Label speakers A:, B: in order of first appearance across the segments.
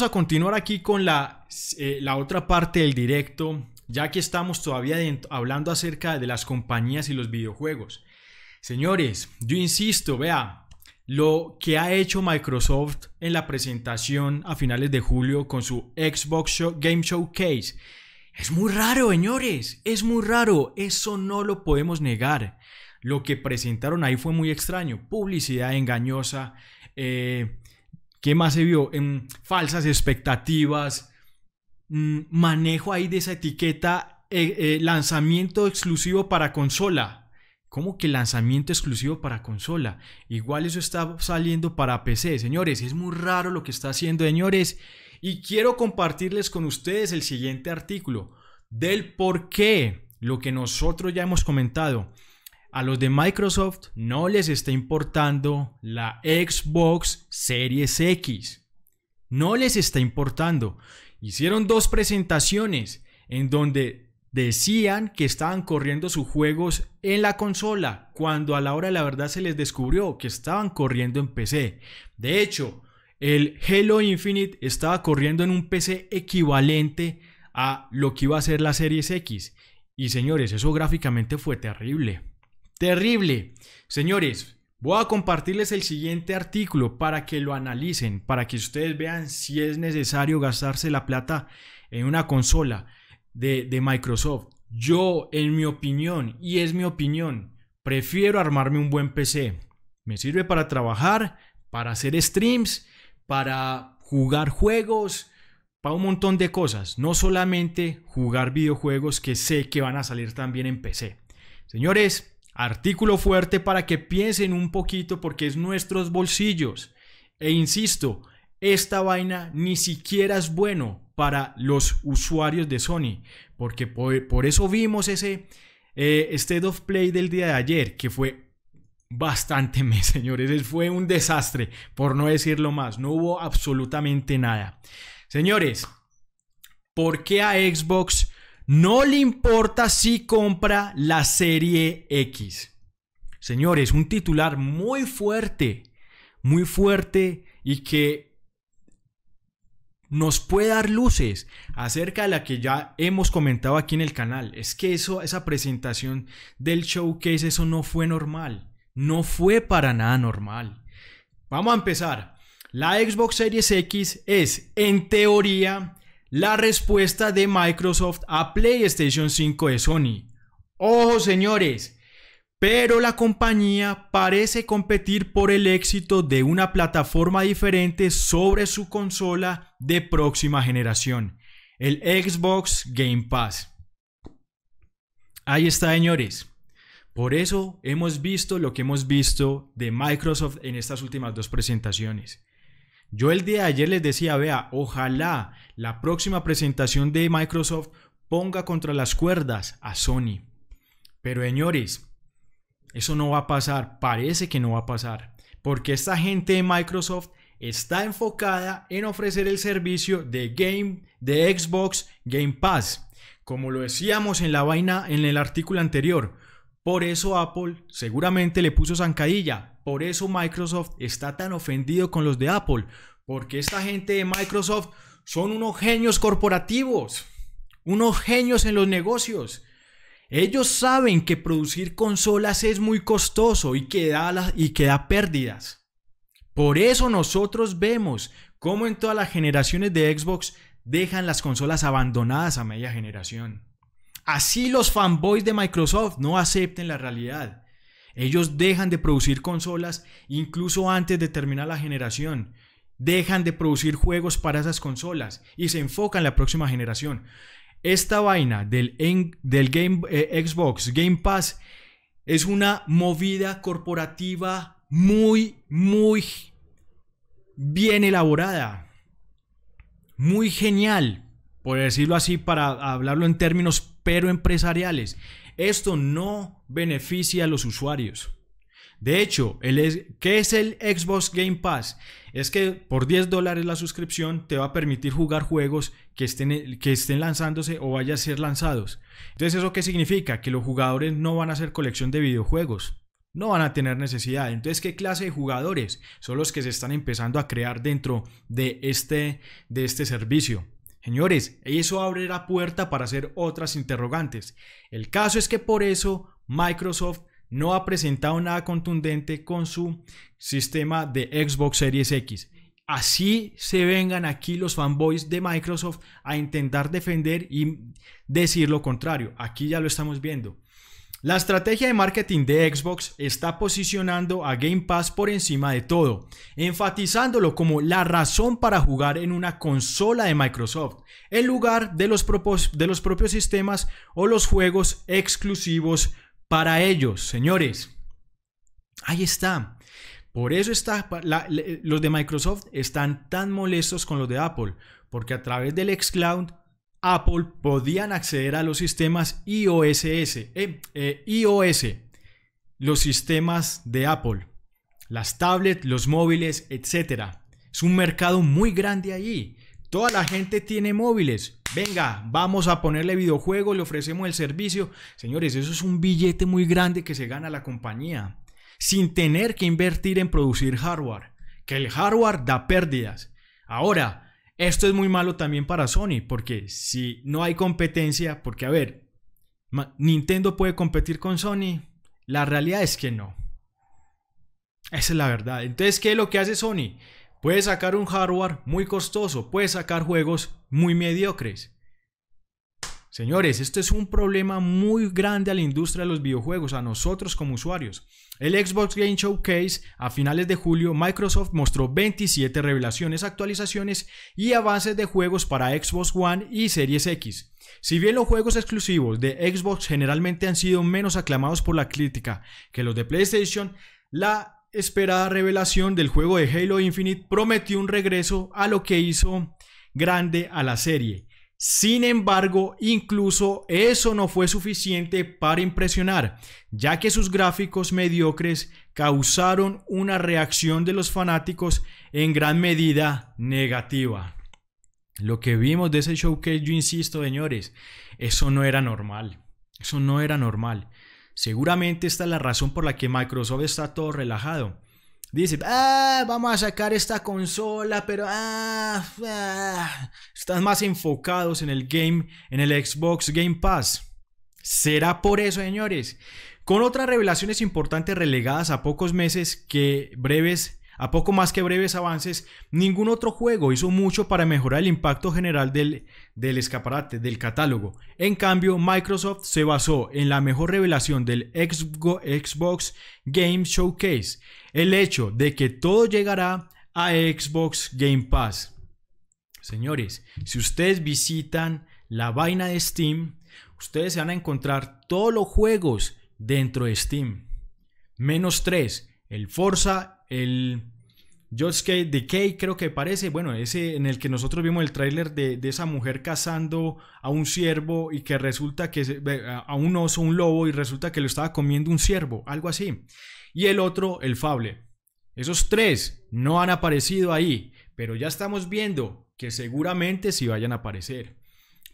A: a continuar aquí con la, eh, la otra parte del directo, ya que estamos todavía hablando acerca de las compañías y los videojuegos. Señores, yo insisto, vea, lo que ha hecho Microsoft en la presentación a finales de julio con su Xbox Show, Game Showcase. Es muy raro, señores, es muy raro, eso no lo podemos negar. Lo que presentaron ahí fue muy extraño, publicidad engañosa, eh, ¿Qué más se vio? En falsas expectativas, mm, manejo ahí de esa etiqueta, eh, eh, lanzamiento exclusivo para consola. ¿Cómo que lanzamiento exclusivo para consola? Igual eso está saliendo para PC, señores. Es muy raro lo que está haciendo, señores. Y quiero compartirles con ustedes el siguiente artículo del por qué, lo que nosotros ya hemos comentado a los de Microsoft no les está importando la Xbox Series X. No les está importando. Hicieron dos presentaciones en donde decían que estaban corriendo sus juegos en la consola, cuando a la hora de la verdad se les descubrió que estaban corriendo en PC. De hecho, el Halo Infinite estaba corriendo en un PC equivalente a lo que iba a ser la Series X. Y señores, eso gráficamente fue terrible. Terrible. Señores, voy a compartirles el siguiente artículo para que lo analicen, para que ustedes vean si es necesario gastarse la plata en una consola de, Microsoft. Yo, en mi opinión, y es mi opinión, prefiero armarme un buen PC. Me sirve para trabajar, para hacer streams, para jugar juegos, para un montón de cosas. No solamente jugar videojuegos que sé que van a salir también en PC. Señores, Artículo fuerte para que piensen un poquito porque es nuestros bolsillos. E insisto, esta vaina ni siquiera es bueno para los usuarios de Sony, porque por, eso vimos ese eh, State of Play del día de ayer, que fue bastante, señores, fue un desastre, por no decirlo más, no hubo absolutamente nada. Señores, ¿por qué a Xbox no le importa si compra la serie X. Señores, un titular muy fuerte, muy fuerte y que nos puede dar luces acerca de la que ya hemos comentado aquí en el canal. Es que eso, esa presentación del showcase, eso no fue normal. No fue para nada normal. Vamos a empezar. La Xbox Series X es, en teoría, la respuesta de Microsoft a PlayStation 5 de Sony. Ojo señores, pero la compañía parece competir por el éxito de una plataforma diferente sobre su consola de próxima generación, el Xbox Game Pass. Ahí está señores. Por eso hemos visto lo que hemos visto de Microsoft en estas últimas dos presentaciones. Yo el día de ayer les decía, vea, ojalá la próxima presentación de Microsoft ponga contra las cuerdas a Sony. Pero señores, eso no va a pasar, parece que no va a pasar, porque esta gente de Microsoft está enfocada en ofrecer el servicio de Game de Xbox Game Pass, como lo decíamos en la vaina en el artículo anterior. Por eso Apple seguramente le puso zancadilla, por eso Microsoft está tan ofendido con los de Apple, porque esta gente de Microsoft son unos genios corporativos, unos genios en los negocios. Ellos saben que producir consolas es muy costoso y que da, y pérdidas. Por eso nosotros vemos cómo en todas las generaciones de Xbox dejan las consolas abandonadas a media generación. Así los fanboys de Microsoft no acepten la realidad. Ellos dejan de producir consolas incluso antes de terminar la generación. Dejan de producir juegos para esas consolas y se enfocan en la próxima generación. Esta vaina del, game, eh, Xbox Game Pass es una movida corporativa muy, muy bien elaborada. Muy genial, por decirlo así, para hablarlo en términos pero empresariales. Esto no beneficia a los usuarios. De hecho, ¿qué es el Xbox Game Pass? Es que por 10 dólares la suscripción te va a permitir jugar juegos que estén, lanzándose o vayan a ser lanzados. Entonces, ¿eso qué significa? Que los jugadores no van a hacer colección de videojuegos. No van a tener necesidad. Entonces, ¿qué clase de jugadores son los que se están empezando a crear dentro de este, este servicio? Señores, eso abre la puerta para hacer otras interrogantes. El caso es que por eso Microsoft no ha presentado nada contundente con su sistema de Xbox Series X. Así se vengan aquí los fanboys de Microsoft a intentar defender y decir lo contrario. Aquí ya lo estamos viendo. La estrategia de marketing de Xbox está posicionando a Game Pass por encima de todo, enfatizándolo como la razón para jugar en una consola de Microsoft, en lugar de los, propios sistemas o los juegos exclusivos para ellos, señores. Ahí está. Por eso los de Microsoft están tan molestos con los de Apple, porque a través del xCloud Apple podían acceder a los sistemas iOS, iOS, eh, eh, los sistemas de Apple, las tablets, los móviles, etc. Es un mercado muy grande allí. Toda la gente tiene móviles. Venga, vamos a ponerle videojuegos, le ofrecemos el servicio. Señores, eso es un billete muy grande que se gana la compañía. Sin tener que invertir en producir hardware. Que el hardware da pérdidas. Ahora, esto es muy malo también para Sony, porque si no hay competencia, porque a ver, Nintendo puede competir con Sony, la realidad es que no. Esa es la verdad. Entonces, ¿qué es lo que hace Sony? Puede sacar un hardware muy costoso, puede sacar juegos muy mediocres. Señores, esto es un problema muy grande a la industria de los videojuegos, a nosotros como usuarios. El Xbox Game Showcase, a finales de julio, Microsoft mostró 27 revelaciones, actualizaciones y avances de juegos para Xbox One y Series X. Si bien los juegos exclusivos de Xbox generalmente han sido menos aclamados por la crítica que los de PlayStation, la esperada revelación del juego de Halo Infinite prometió un regreso a lo que hizo grande a la serie sin embargo, incluso eso no fue suficiente para impresionar, ya que sus gráficos mediocres causaron una reacción de los fanáticos en gran medida negativa. Lo que vimos de ese showcase, yo insisto, señores, eso no era normal. Eso no era normal. Seguramente esta es la razón por la que Microsoft está todo relajado Dice, ah, vamos a sacar esta consola, pero ah, ah, están más enfocados en el game, en el Xbox Game Pass. ¿Será por eso, señores? Con otras revelaciones importantes relegadas a pocos meses que breves a poco más que breves avances, ningún otro juego hizo mucho para mejorar el impacto general del, escaparate, del catálogo. En cambio, Microsoft se basó en la mejor revelación del Xbox Game Showcase, el hecho de que todo llegará a Xbox Game Pass. Señores, si ustedes visitan la vaina de Steam, ustedes se van a encontrar todos los juegos dentro de Steam. Menos tres, el Forza, el Just the Decay creo que parece, bueno, ese en el que nosotros vimos el tráiler de, de, esa mujer cazando a un ciervo y que resulta que a un oso, un lobo y resulta que lo estaba comiendo un ciervo, algo así. Y el otro, el fable. Esos tres no han aparecido ahí, pero ya estamos viendo que seguramente sí vayan a aparecer.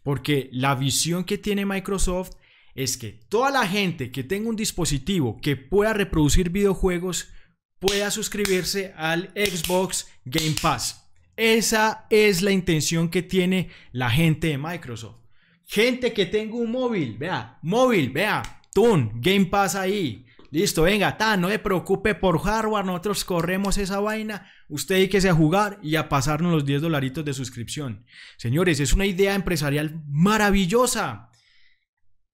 A: Porque la visión que tiene Microsoft es que toda la gente que tenga un dispositivo que pueda reproducir videojuegos pueda suscribirse al Xbox Game Pass. Esa es la intención que tiene la gente de Microsoft. Gente que tenga un móvil, vea, móvil, vea, Tun, Game Pass ahí. Listo, venga, no se preocupe por hardware, nosotros corremos esa vaina. Usted y que a jugar y a pasarnos los 10 dolaritos de suscripción. Señores, es una idea empresarial maravillosa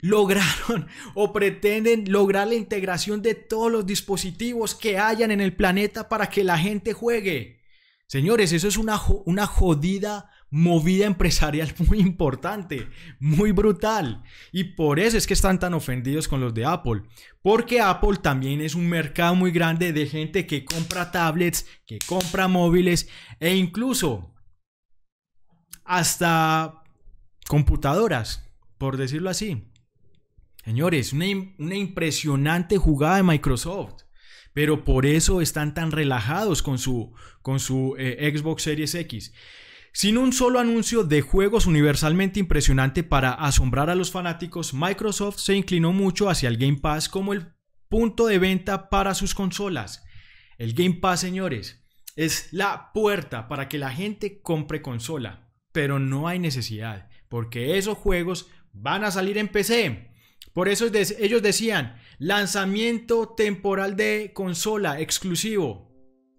A: lograron o pretenden lograr la integración de todos los dispositivos que hayan en el planeta para que la gente juegue. Señores, eso es una, una jodida movida empresarial muy importante, muy brutal. Y por eso es que están tan ofendidos con los de Apple. Porque Apple también es un mercado muy grande de gente que compra tablets, que compra móviles e incluso hasta computadoras, por decirlo así. Señores, una, impresionante jugada de Microsoft pero por eso están tan relajados con su, con su eh, Xbox Series X. Sin un solo anuncio de juegos universalmente impresionante para asombrar a los fanáticos, Microsoft se inclinó mucho hacia el Game Pass como el punto de venta para sus consolas. El Game Pass, señores, es la puerta para que la gente compre consola, pero no hay necesidad, porque esos juegos van a salir en PC. Por eso ellos decían, lanzamiento temporal de consola exclusivo.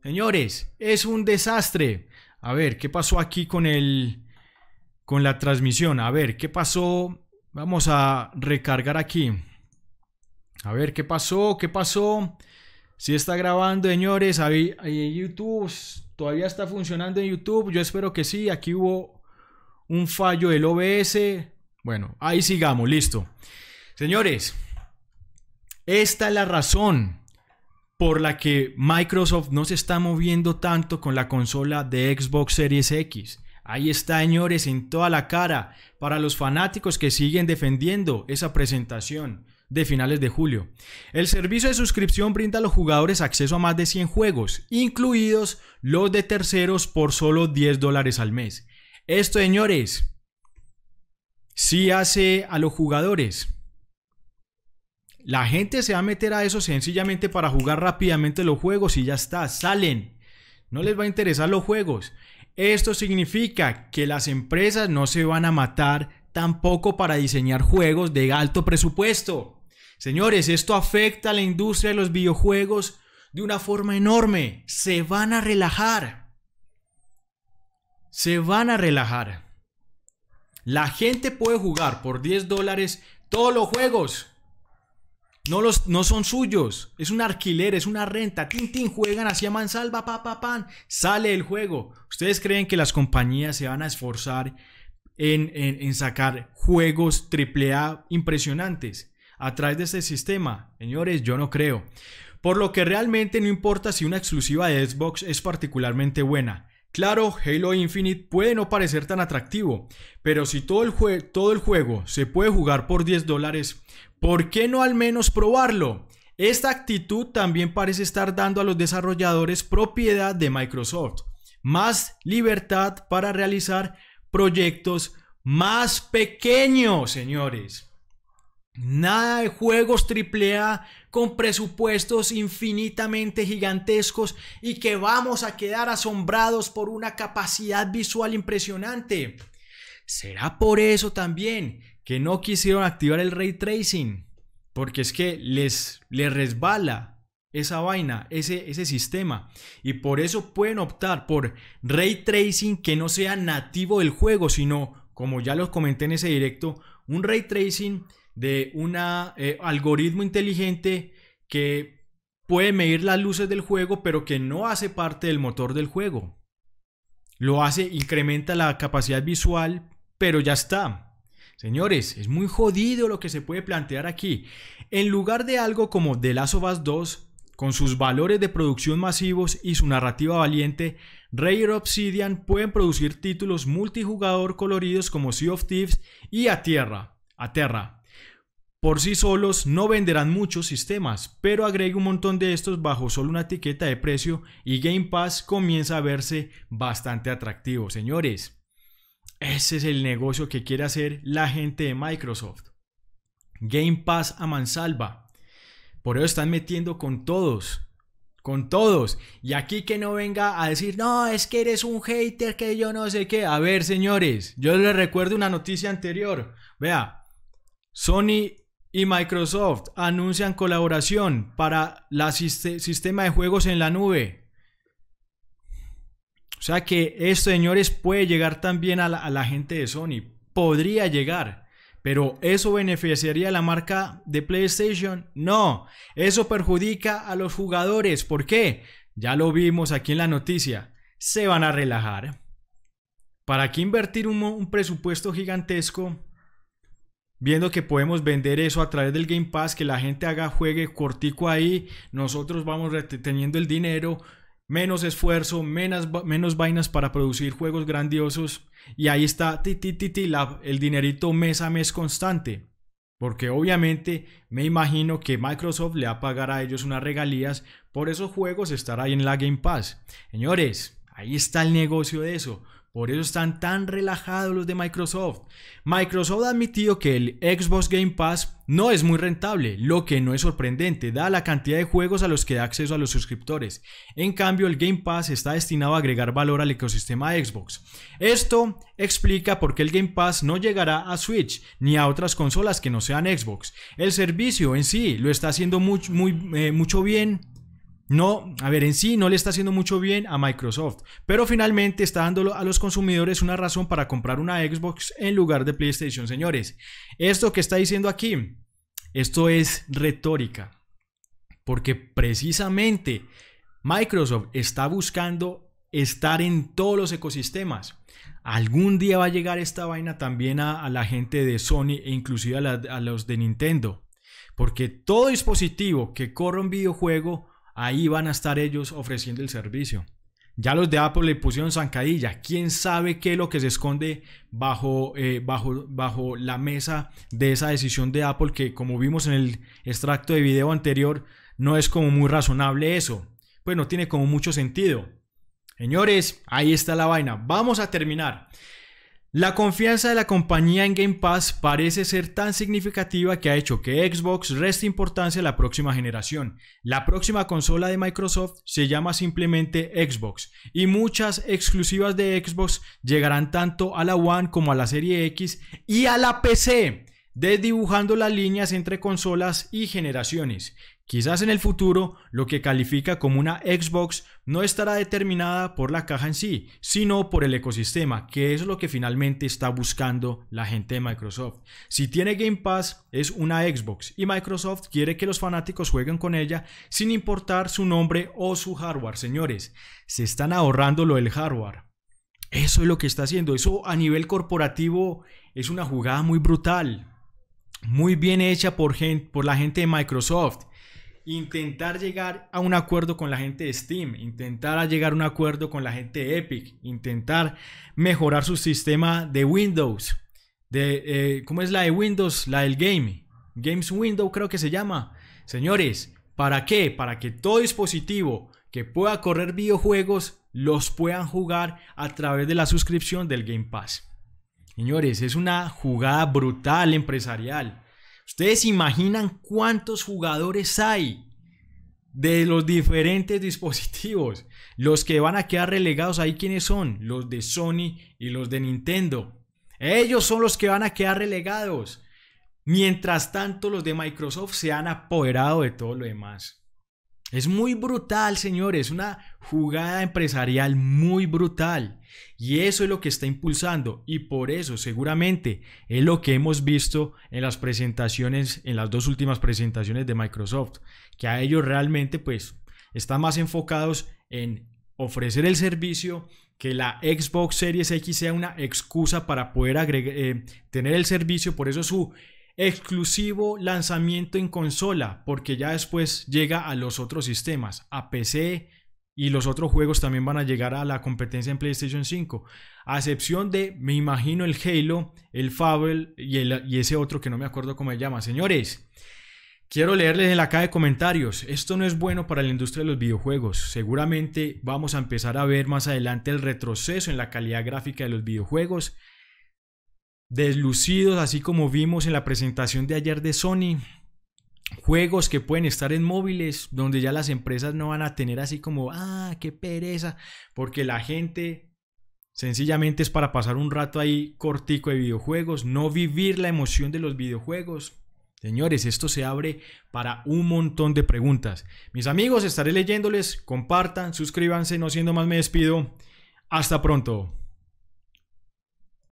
A: Señores, es un desastre. A ver, ¿qué pasó aquí con con la transmisión? A ver, ¿qué pasó? Vamos a recargar aquí. A ver, ¿qué pasó? ¿Qué pasó? Si sí está grabando, señores, ahí, en YouTube todavía está funcionando en YouTube. Yo espero que sí. Aquí hubo un fallo del OBS. Bueno, ahí sigamos, listo. Señores, esta es la razón por la que Microsoft no se está moviendo tanto con la consola de Xbox Series X. Ahí está, señores, en toda la cara para los fanáticos que siguen defendiendo esa presentación de finales de julio. El servicio de suscripción brinda a los jugadores acceso a más de 100 juegos, incluidos los de terceros por solo 10 dólares al mes. Esto, señores, sí hace a los jugadores la gente se va a meter a eso sencillamente para jugar rápidamente los juegos y ya está, salen. No les va a interesar los juegos. Esto significa que las empresas no se van a matar tampoco para diseñar juegos de alto presupuesto. Señores, esto afecta a la industria de los videojuegos de una forma enorme. Se van a relajar. Se van a relajar. La gente puede jugar por 10 dólares todos los juegos. No, los, no son suyos. Es un alquiler, es una renta. tin, juegan así a mansalva, pa, pan. Sale el juego. ¿Ustedes creen que las compañías se van a esforzar en, en sacar juegos AAA impresionantes a través de este sistema? Señores, yo no creo. Por lo que realmente no importa si una exclusiva de Xbox es particularmente buena. Claro, Halo Infinite puede no parecer tan atractivo, pero si todo el, juego se puede jugar por 10 dólares, ¿por qué no al menos probarlo? Esta actitud también parece estar dando a los desarrolladores propiedad de Microsoft, más libertad para realizar proyectos más pequeños, señores. Nada de juegos AAA con presupuestos infinitamente gigantescos y que vamos a quedar asombrados por una capacidad visual impresionante. ¿Será por eso también que no quisieron activar el ray tracing? Porque es que les, resbala esa vaina, ese, ese sistema. Y por eso pueden optar por ray tracing que no sea nativo del juego, sino, como ya los comenté en ese directo, un ray tracing de un eh, algoritmo inteligente que puede medir las luces del juego, pero que no hace parte del motor del juego. Lo hace, incrementa la capacidad visual, pero ya está. Señores, es muy jodido lo que se puede plantear aquí. En lugar de algo como The Last of Us 2, con sus valores de producción masivos y su narrativa valiente, Rare Obsidian pueden producir títulos multijugador coloridos como Sea of Thieves y A Tierra por sí solos no venderán muchos sistemas, pero agregue un montón de estos bajo solo una etiqueta de precio y Game Pass comienza a verse bastante atractivo, señores. Ese es el negocio que quiere hacer la gente de Microsoft. Game Pass a mansalva. Por eso están metiendo con todos. Con todos. Y aquí que no venga a decir, no, es que eres un hater, que yo no sé qué. A ver, señores, yo les recuerdo una noticia anterior. Vea, Sony y Microsoft anuncian colaboración para el sistema de juegos en la nube. O sea que esto, señores, puede llegar también a la, gente de Sony. Podría llegar. Pero ¿eso beneficiaría a la marca de PlayStation? No, eso perjudica a los jugadores. ¿Por qué? Ya lo vimos aquí en la noticia. Se van a relajar. ¿Para qué invertir un presupuesto gigantesco viendo que podemos vender eso a través del Game Pass, que la gente haga juegue cortico ahí, nosotros vamos reteniendo el dinero, menos esfuerzo, menos, menos vainas para producir juegos grandiosos y ahí está ti, ti, la, el dinerito mes a mes constante. Porque obviamente me imagino que Microsoft le va a pagar a ellos unas regalías por esos juegos estar ahí en la Game Pass. Señores, ahí está el negocio de eso. Por eso están tan relajados los de Microsoft. Microsoft ha admitido que el Xbox Game Pass no es muy rentable, lo que no es sorprendente, Da la cantidad de juegos a los que da acceso a los suscriptores. En cambio, el Game Pass está destinado a agregar valor al ecosistema Xbox. Esto explica por qué el Game Pass no llegará a Switch ni a otras consolas que no sean Xbox. El servicio en sí lo está haciendo muy, eh, mucho bien no, a ver, en sí no le está haciendo mucho bien a Microsoft, pero finalmente está dando a los consumidores una razón para comprar una Xbox en lugar de PlayStation, señores. Esto que está diciendo aquí, esto es retórica, porque precisamente Microsoft está buscando estar en todos los ecosistemas. Algún día va a llegar esta vaina también a, la gente de Sony e inclusive a, a los de Nintendo, porque todo dispositivo que corra un videojuego Ahí van a estar ellos ofreciendo el servicio. Ya los de Apple le pusieron zancadilla. ¿Quién sabe qué es lo que se esconde bajo, eh, bajo, bajo la mesa de esa decisión de Apple? Que como vimos en el extracto de video anterior, no es como muy razonable eso. Pues no tiene como mucho sentido. Señores, ahí está la vaina. Vamos a terminar. La confianza de la compañía en Game Pass parece ser tan significativa que ha hecho que Xbox reste importancia a la próxima generación. La próxima consola de Microsoft se llama simplemente Xbox y muchas exclusivas de Xbox llegarán tanto a la One como a la Serie X y a la PC desdibujando las líneas entre consolas y generaciones. Quizás en el futuro lo que califica como una Xbox no estará determinada por la caja en sí, sino por el ecosistema, que es lo que finalmente está buscando la gente de Microsoft. Si tiene Game Pass es una Xbox y Microsoft quiere que los fanáticos jueguen con ella sin importar su nombre o su hardware, señores. Se están ahorrando lo del hardware. Eso es lo que está haciendo. Eso a nivel corporativo es una jugada muy brutal, muy bien hecha por, por la gente de Microsoft intentar llegar a un acuerdo con la gente de Steam, intentar llegar a un acuerdo con la gente de Epic, intentar mejorar su sistema de Windows, de, eh, ¿cómo es la de Windows? La del Game, Games Window creo que se llama. Señores, ¿para qué? Para que todo dispositivo que pueda correr videojuegos los puedan jugar a través de la suscripción del Game Pass. Señores, es una jugada brutal empresarial. ¿Ustedes imaginan cuántos jugadores hay de los diferentes dispositivos. Los que van a quedar relegados ahí, ¿quiénes son? Los de Sony y los de Nintendo. Ellos son los que van a quedar relegados. Mientras tanto, los de Microsoft se han apoderado de todo lo demás. Es muy brutal, señores, una jugada empresarial muy brutal. Y eso es lo que está impulsando. Y por eso seguramente es lo que hemos visto en las presentaciones, en las dos últimas presentaciones de Microsoft, que a ellos realmente pues están más enfocados en ofrecer el servicio, que la Xbox Series X sea una excusa para poder eh, tener el servicio. Por eso su exclusivo lanzamiento en consola, porque ya después llega a los otros sistemas, a PC y los otros juegos también van a llegar a la competencia en PlayStation 5, a excepción de, me imagino, el Halo, el Fable y, y ese otro que no me acuerdo cómo se llama. Señores, Quiero leerles en la caja de comentarios. Esto no es bueno para la industria de los videojuegos. Seguramente vamos a empezar a ver más adelante el retroceso en la calidad gráfica de los videojuegos deslucidos, así como vimos en la presentación de ayer de Sony. Juegos que pueden estar en móviles, donde ya las empresas no van a tener así como, ah, qué pereza, porque la gente sencillamente es para pasar un rato ahí cortico de videojuegos, no vivir la emoción de los videojuegos. Señores, esto se abre para un montón de preguntas. Mis amigos, estaré leyéndoles, compartan, suscríbanse, no siendo más me despido. Hasta pronto.